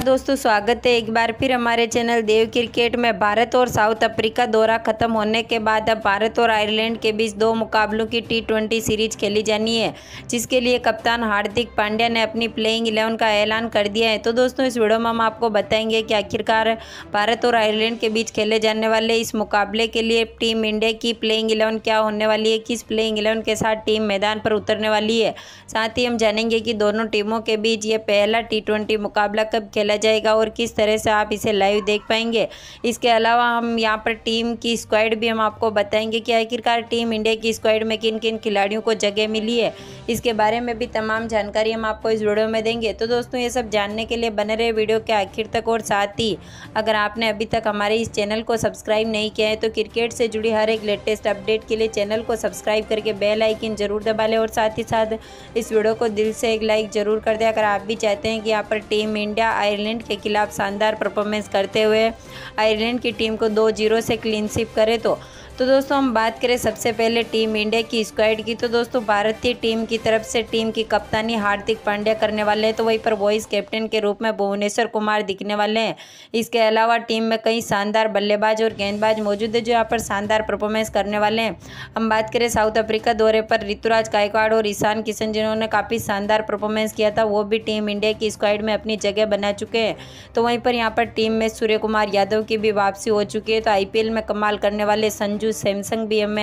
नमस्कार दोस्तों स्वागत है एक बार फिर हमारे चैनल देव क्रिकेट में भारत और साउथ अफ्रीका दौरा खत्म होने के बाद अब भारत और आयरलैंड के बीच दो मुकाबलों की टी ट्वेंटी सीरीज खेली जानी है जिसके लिए कप्तान हार्दिक पांड्या ने अपनी प्लेइंग इलेवन का ऐलान कर दिया है तो दोस्तों इस वीडियो में हम आपको बताएंगे कि आखिरकार भारत और आयरलैंड के बीच खेले जाने वाले इस मुकाबले के लिए टीम इंडिया की प्लेइंग इलेवन क्या होने वाली है किस प्लेइंग इलेवन के साथ टीम मैदान पर उतरने वाली है साथ ही हम जानेंगे कि दोनों टीमों के बीच ये पहला टी मुकाबला कब खेला खेला जाएगा और किस तरह से आप इसे लाइव देख पाएंगे इसके अलावा हम यहाँ पर टीम की स्क्वाइड भी हम आपको बताएंगे कि आखिरकार टीम इंडिया की स्क्वाइड में किन किन खिलाड़ियों को जगह मिली है इसके बारे में भी तमाम जानकारी हम आपको इस वीडियो में देंगे तो दोस्तों ये सब जानने के लिए बने रहे वीडियो के आखिर तक और साथ ही अगर आपने अभी तक हमारे इस चैनल को सब्सक्राइब नहीं किया है तो क्रिकेट से जुड़ी हर एक लेटेस्ट अपडेट के लिए चैनल को सब्सक्राइब करके बेल आइकन जरूर दबा लें और साथ ही साथ इस वीडियो को दिल से एक लाइक ज़रूर कर दें अगर आप भी चाहते हैं कि यहाँ पर टीम इंडिया आयरलैंड आयरलैंड के खिलाफ शानदार परफॉर्मेंस करते हुए आयरलैंड की टीम को दो जीरो से क्लीन स्विप करे तो तो दोस्तों हम बात करें सबसे पहले टीम इंडिया की स्क्वाइड की तो दोस्तों भारतीय टीम की तरफ से टीम की कप्तानी हार्दिक पांड्या करने वाले हैं तो वहीं पर वॉइस कैप्टन के रूप में भुवनेश्वर कुमार दिखने वाले हैं इसके अलावा टीम में कई शानदार बल्लेबाज और गेंदबाज मौजूद है जो यहाँ पर शानदार परफॉर्मेंस करने वाले हैं हम बात करें साउथ अफ्रीका दौरे पर ऋतुराज गायकवाड़ और ईशान किशन जिन्होंने काफ़ी शानदार परफॉर्मेंस किया था वो भी टीम इंडिया की स्क्वाइड में अपनी जगह बना चुके हैं तो वहीं पर यहाँ पर टीम में सूर्य कुमार यादव की भी वापसी हो चुकी है तो आई में कमाल करने वाले संजू सैमसंग बी एम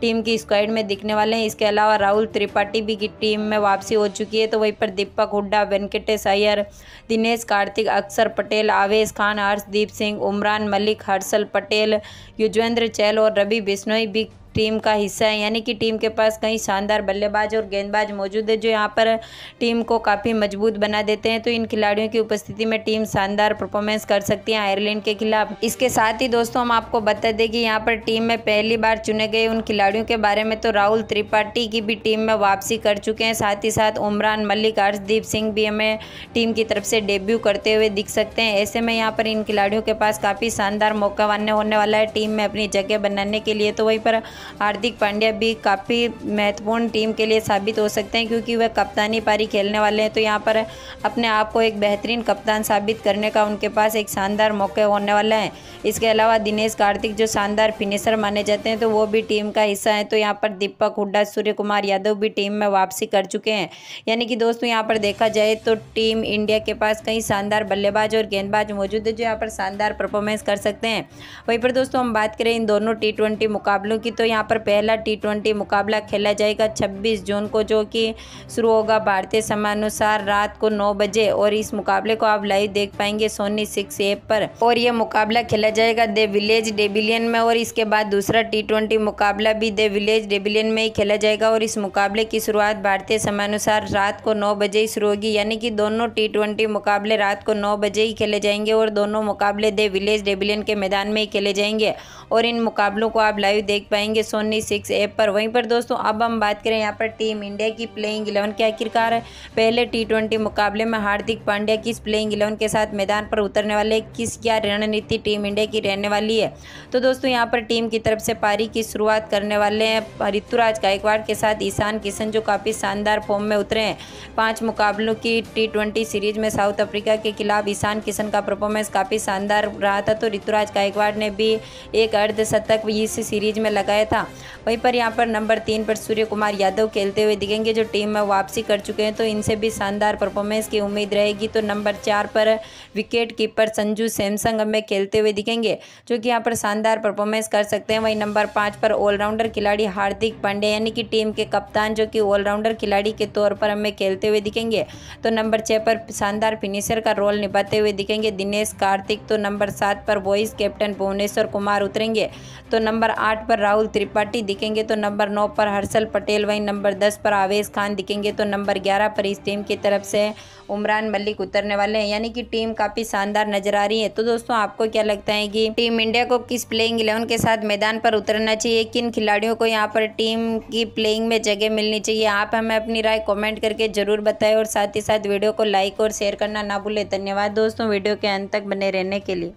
टीम की स्क्वाइड में दिखने वाले हैं इसके अलावा राहुल त्रिपाठी भी की टीम में वापसी हो चुकी है तो वहीं पर दीपक हुड्डा वेंकटेश अय्यर दिनेश कार्तिक अक्षर पटेल आवेश खान हर्षदीप सिंह उमरान मलिक हर्षल पटेल युजवेंद्र चैल और रवि बिश्नोई भी टीम का हिस्सा है यानी कि टीम के पास कई शानदार बल्लेबाज और गेंदबाज मौजूद है जो यहाँ पर टीम को काफ़ी मजबूत बना देते हैं तो इन खिलाड़ियों की उपस्थिति में टीम शानदार परफॉर्मेंस कर सकती है आयरलैंड के खिलाफ इसके साथ ही दोस्तों हम आपको बता दें कि यहाँ पर टीम में पहली बार चुने गए उन खिलाड़ियों के बारे में तो राहुल त्रिपाठी की भी टीम में वापसी कर चुके हैं साथ ही साथ उमरान मलिक हर्षदीप सिंह भी हमें टीम की तरफ से डेब्यू करते हुए दिख सकते हैं ऐसे में यहाँ पर इन खिलाड़ियों के पास काफ़ी शानदार मौका वान्य होने वाला है टीम में अपनी जगह बनाने के लिए तो वहीं पर हार्दिक पांड्या भी काफ़ी महत्वपूर्ण टीम के लिए साबित हो सकते हैं क्योंकि वह कप्तानी पारी खेलने वाले हैं तो यहाँ पर अपने आप को एक बेहतरीन कप्तान साबित करने का उनके पास एक शानदार मौके होने वाला है इसके अलावा दिनेश कार्तिक जो शानदार फिनिशर माने जाते हैं तो वो भी टीम का हिस्सा है तो यहाँ पर दीपक हुड्डा सूर्य कुमार यादव भी टीम में वापसी कर चुके हैं यानी कि दोस्तों यहाँ पर देखा जाए तो टीम इंडिया के पास कई शानदार बल्लेबाज और गेंदबाज मौजूद है जो यहाँ पर शानदार परफॉर्मेंस कर सकते हैं वहीं पर दोस्तों हम बात करें इन दोनों टी मुकाबलों की तो यहाँ पर पहला टी मुकाबला खेला जाएगा 26 जून को जो कि शुरू होगा भारतीय समानुसार रात को नौ बजे और इस मुकाबले को आप लाइव देख पाएंगे सोनी सिक्स ऐप पर और यह मुकाबला खेला जाएगा द विलेज डेबिलियन में और इसके बाद दूसरा टी मुकाबला भी द विलेज डेबिलियन में ही खेला जाएगा और इस मुकाबले की शुरुआत भारतीय समानुसार रात को नौ बजे ही शुरू होगी यानी कि दोनों टी मुकाबले रात को नौ बजे ही खेले जाएंगे और दोनों मुकाबले दे विलेज डेबिलियन के मैदान में ही खेले जाएंगे और इन मुकाबलों को आप लाइव देख पाएंगे सोनी सिक्स ऐप पर वहीं पर दोस्तों अब हम बात करें यहाँ पर टीम इंडिया की प्लेइंग इलेवन के आखिरकार पहले टी मुकाबले में हार्दिक पांड्या किस प्लेइंग इलेवन के साथ मैदान पर उतरने वाले किस क्या रणनीति टीम इंडिया की रहने वाली है तो दोस्तों यहाँ पर टीम की तरफ से पारी की शुरुआत करने वाले हैं ऋतुराज गायकवाड़ के साथ ईशान किशन जो काफ़ी शानदार फॉर्म में उतरे हैं पाँच मुकाबलों की टी ट्वेंटी सीरीज में साउथ अफ्रीका के खिलाफ ईशान किशन का परफॉर्मेंस काफ़ी शानदार रहा था तो ऋतुराज गायकवाड़ ने भी एक अर्धशतक इस सीरीज में लगाया गया था वहीं पर यहाँ पर नंबर तीन पर सूर्य कुमार यादव खेलते हुए दिखेंगे जो टीम में वापसी कर चुके हैं तो इनसे भी शानदार परफॉर्मेंस की उम्मीद रहेगी तो नंबर चार पर विकेट कीपर संजू सैमसंग हमें खेलते हुए दिखेंगे जो कि यहाँ पर शानदार परफॉर्मेंस कर सकते हैं वहीं नंबर पाँच पर ऑलराउंडर खिलाड़ी हार्दिक पांडे यानी कि टीम के कप्तान जो कि ऑलराउंडर खिलाड़ी के तौर पर हमें खेलते हुए दिखेंगे तो नंबर छः पर शानदार फिनिशर का रोल निभाते हुए दिखेंगे दिनेश कार्तिक तो नंबर सात पर वॉइस कैप्टन भुवनेश्वर कुमार उतरेंगे तो नंबर आठ पर राहुल त्रिपाठी दिखेंगे तो नंबर नौ पर हर्षल पटेल वहीं नंबर दस पर आवेश खान दिखेंगे तो नंबर ग्यारह पर इस टीम की तरफ से उमरान मलिक उतरने वाले हैं यानी कि टीम काफ़ी शानदार नजर आ रही है तो दोस्तों आपको क्या लगता है कि टीम इंडिया को किस प्लेइंग इलेवन के साथ मैदान पर उतरना चाहिए किन खिलाड़ियों को यहाँ पर टीम की प्लेइंग में जगह मिलनी चाहिए आप हमें अपनी राय कॉमेंट करके ज़रूर बताएं और साथ ही साथ वीडियो को लाइक और शेयर करना ना भूलें धन्यवाद दोस्तों वीडियो के अंत तक बने रहने के लिए